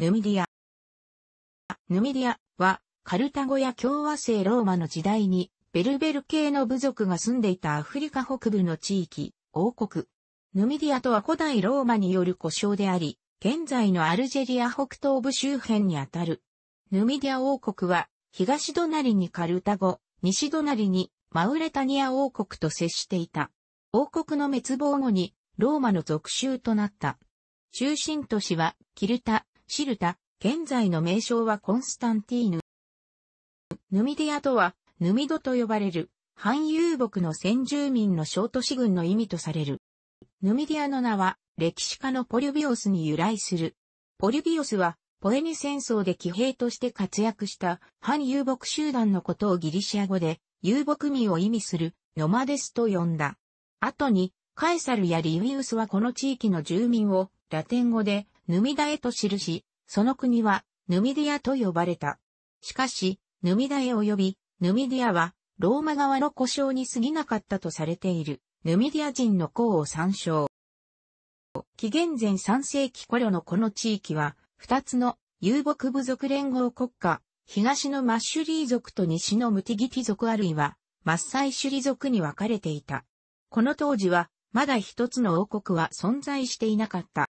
ヌミディア。ヌミディアは、カルタゴや共和制ローマの時代に、ベルベル系の部族が住んでいたアフリカ北部の地域、王国。ヌミディアとは古代ローマによる故障であり、現在のアルジェリア北東部周辺にあたる。ヌミディア王国は、東隣にカルタゴ、西隣にマウレタニア王国と接していた。王国の滅亡後にローマの属州となった。中心都市はキルタ、シルタ、現在の名称はコンスタンティーヌ。ヌミディアとは、ヌミドと呼ばれる、反遊牧の先住民の小都市群の意味とされる。ヌミディアの名は、歴史家のポリュビオスに由来する。ポリュビオスは、ポエニ戦争で騎兵として活躍した反遊牧集団のことをギリシア語で遊牧民を意味するノマデスと呼んだ。後にカエサルやリウィウスはこの地域の住民をラテン語でヌミダエと記し、その国は、ヌミディアと呼ばれた。しかし、ヌミダエ及び、ヌミディアは、ローマ側の故障に過ぎなかったとされている、ヌミディア人の項を参照。紀元前3世紀頃のこの地域は、二つの遊牧部族連合国家、東のマッシュリー族と西のムティギティ族あるいは、マッサイシュリ族に分かれていた。この当時は、まだ一つの王国は存在していなかった。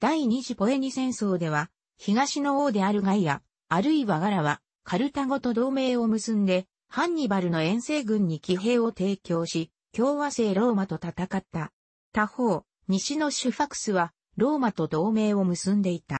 第二次ポエニ戦争では、東の王であるガイア、あるいはガラは、カルタゴと同盟を結んで、ハンニバルの遠征軍に騎兵を提供し、共和制ローマと戦った。他方、西のシュファクスは、ローマと同盟を結んでいた。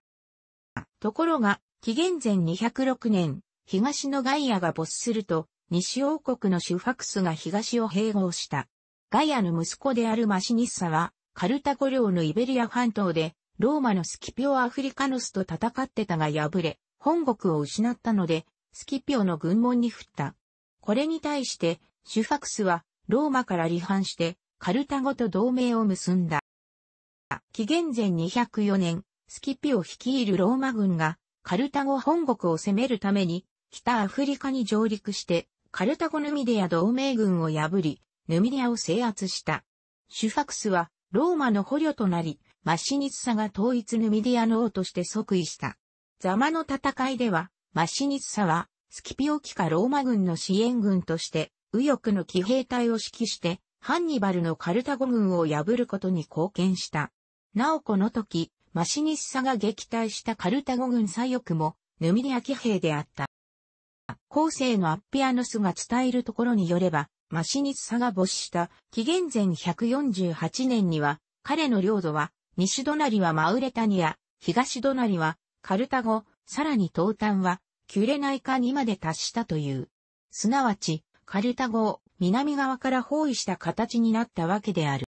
ところが、紀元前206年、東のガイアが没すると、西王国のシュファクスが東を併合した。ガイアの息子であるマシニッサは、カルタゴ領のイベリア半島で、ローマのスキピオ・アフリカヌスと戦ってたが敗れ、本国を失ったので、スキピオの軍門に振った。これに対して、シュファクスは、ローマから離反して、カルタゴと同盟を結んだ。紀元前204年、スキピオ率いるローマ軍が、カルタゴ本国を攻めるために、北アフリカに上陸して、カルタゴ・ヌミディア同盟軍を破り、ヌミディアを制圧した。シュファクスは、ローマの捕虜となり、マシニツサが統一ヌミディアの王として即位した。ザマの戦いでは、マシニツサは、スキピオキカローマ軍の支援軍として、右翼の騎兵隊を指揮して、ハンニバルのカルタゴ軍を破ることに貢献した。なおこの時、マシニッサが撃退したカルタゴ軍左翼も、ヌミディア騎兵であった。後世のアッピアノスが伝えるところによれば、マシニッサが没した紀元前148年には、彼の領土は西隣はマウレタニア、東隣はカルタゴ、さらに東端はキュレナイカにまで達したという。すなわち、カルタゴを南側から包囲した形になったわけである。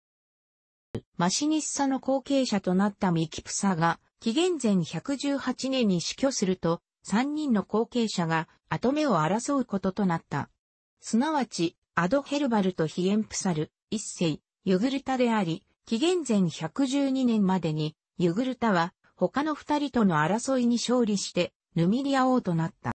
マシニッサの後継者となったミキプサが、紀元前118年に死去すると、3人の後継者が後目を争うこととなった。すなわち、アドヘルバルとヒエンプサル、一世、ユグルタであり、紀元前112年までに、ユグルタは他の二人との争いに勝利して、ヌミディア王となった。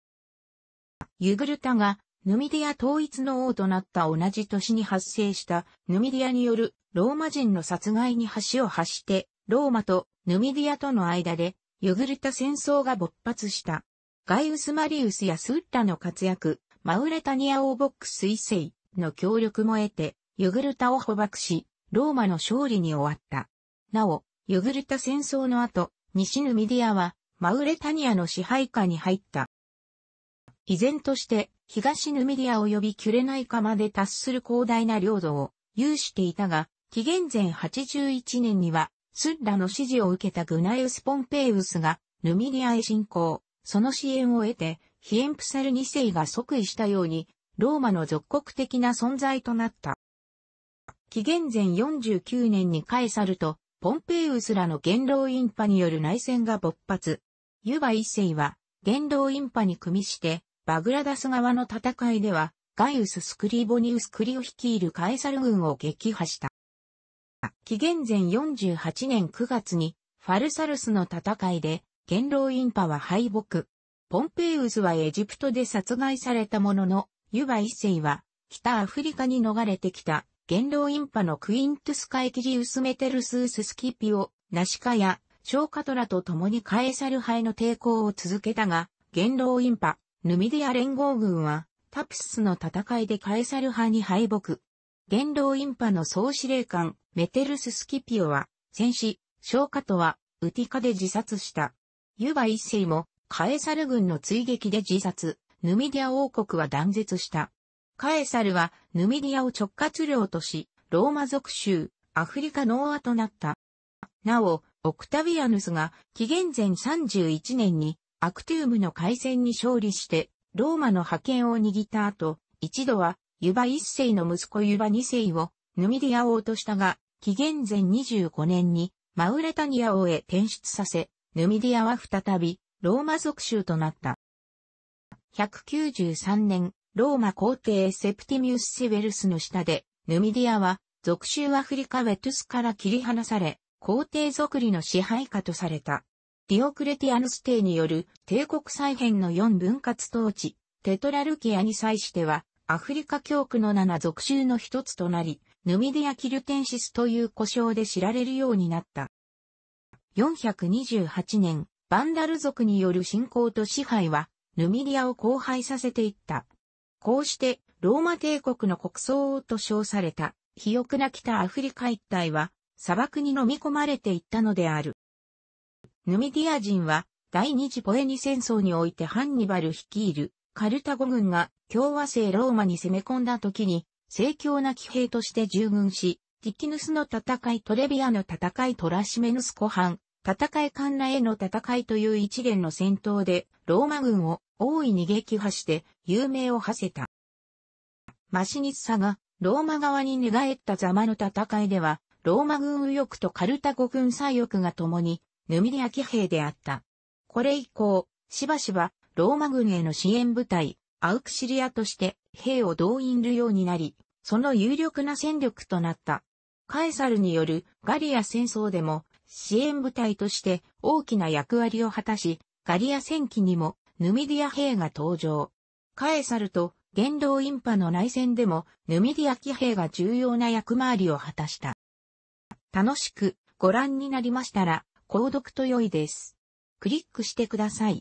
ユグルタがヌミディア統一の王となった同じ年に発生したヌミディアによるローマ人の殺害に橋を発して、ローマとヌミディアとの間でユグルタ戦争が勃発した。ガイウス・マリウスやスッラの活躍、マウレタニア・王ボックス・彗星の協力も得て、ユグルタを捕獲し、ローマの勝利に終わった。なお、ユグルタ戦争の後、西ヌミディアは、マウレタニアの支配下に入った。依然として、東ヌミディア及びキュレナイカまで達する広大な領土を有していたが、紀元前81年には、スッラの支持を受けたグナイウス・ポンペイウスが、ヌミディアへ侵攻、その支援を得て、ヒエンプサル2世が即位したように、ローマの属国的な存在となった。紀元前49年にカエサルとポンペイウスらの元老院派による内戦が勃発。ユバ一世は元老院派に組みして、バグラダス側の戦いでは、ガイウス・スクリボニウス・クリを率いるカエサル軍を撃破した。紀元前48年9月に、ファルサルスの戦いで、元老院派は敗北。ポンペイウスはエジプトで殺害されたものの、ユバ一世は、北アフリカに逃れてきた元老院派のクイントゥスカエティリウスメテルスーススキピオ、ナシカや、ショーカトラと共にカエサル派への抵抗を続けたが、元老院派、ヌミディア連合軍は、タプスの戦いでカエサル派に敗北。元老院派の総司令官、メテルススキピオは、戦死、ショーカトは、ウティカで自殺した。ユバ一世も、カエサル軍の追撃で自殺、ヌミディア王国は断絶した。カエサルはヌミディアを直轄領とし、ローマ属州、アフリカノーアとなった。なお、オクタビアヌスが紀元前31年にアクティウムの海戦に勝利して、ローマの覇権を握った後、一度はユバ一世の息子ユバ二世をヌミディア王としたが、紀元前25年にマウレタニア王へ転出させ、ヌミディアは再びローマ属州となった。193年、ローマ皇帝セプティミウス・シベェルスの下で、ヌミディアは、属州アフリカウェトゥスから切り離され、皇帝俗理の支配下とされた。ディオクレティアヌス帝による帝国再編の4分割統治、テトラルキアに際しては、アフリカ教区の7属州の一つとなり、ヌミディア・キルテンシスという呼称で知られるようになった。428年、バンダル族による侵攻と支配は、ヌミディアを荒廃させていった。こうして、ローマ帝国の国葬と称された、肥沃な北アフリカ一帯は、砂漠に飲み込まれていったのである。ヌミディア人は、第二次ポエニ戦争においてハンニバル率いる、カルタゴ軍が共和制ローマに攻め込んだ時に、盛況な騎兵として従軍し、ティキヌスの戦いトレビアの戦いトラシメヌス湖畔、戦いカンナへの戦いという一連の戦闘で、ローマ軍を大いに撃破して、有名を馳せた。マシニッサが、ローマ側に寝返ったざまの戦いでは、ローマ軍右翼とカルタゴ軍左翼が共に、ヌミリア騎兵であった。これ以降、しばしば、ローマ軍への支援部隊、アウクシリアとして、兵を動員るようになり、その有力な戦力となった。カエサルによるガリア戦争でも、支援部隊として大きな役割を果たし、ガリア戦記にもヌミディア兵が登場。カエサルと元老インパの内戦でもヌミディア騎兵が重要な役回りを果たした。楽しくご覧になりましたら、購読と良いです。クリックしてください。